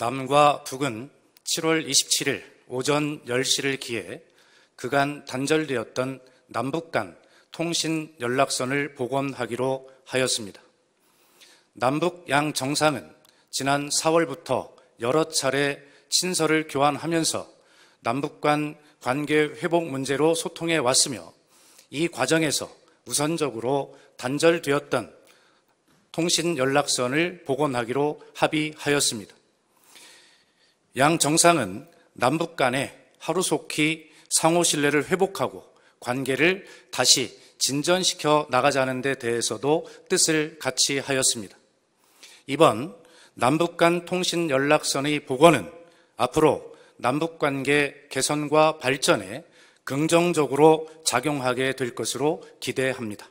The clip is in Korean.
남과 북은 7월 27일 오전 10시를 기해 그간 단절되었던 남북 간 통신 연락선을 복원하기로 하였습니다. 남북 양 정상은 지난 4월부터 여러 차례 친서를 교환하면서 남북 간 관계 회복 문제로 소통해 왔으며 이 과정에서 우선적으로 단절되었던 통신 연락선을 복원하기로 합의하였습니다. 양 정상은 남북 간에 하루속히 상호 신뢰를 회복하고 관계를 다시 진전시켜 나가자는 데 대해서도 뜻을 같이 하였습니다. 이번 남북 간 통신 연락선의 복원은 앞으로 남북 관계 개선과 발전에 긍정적으로 작용하게 될 것으로 기대합니다.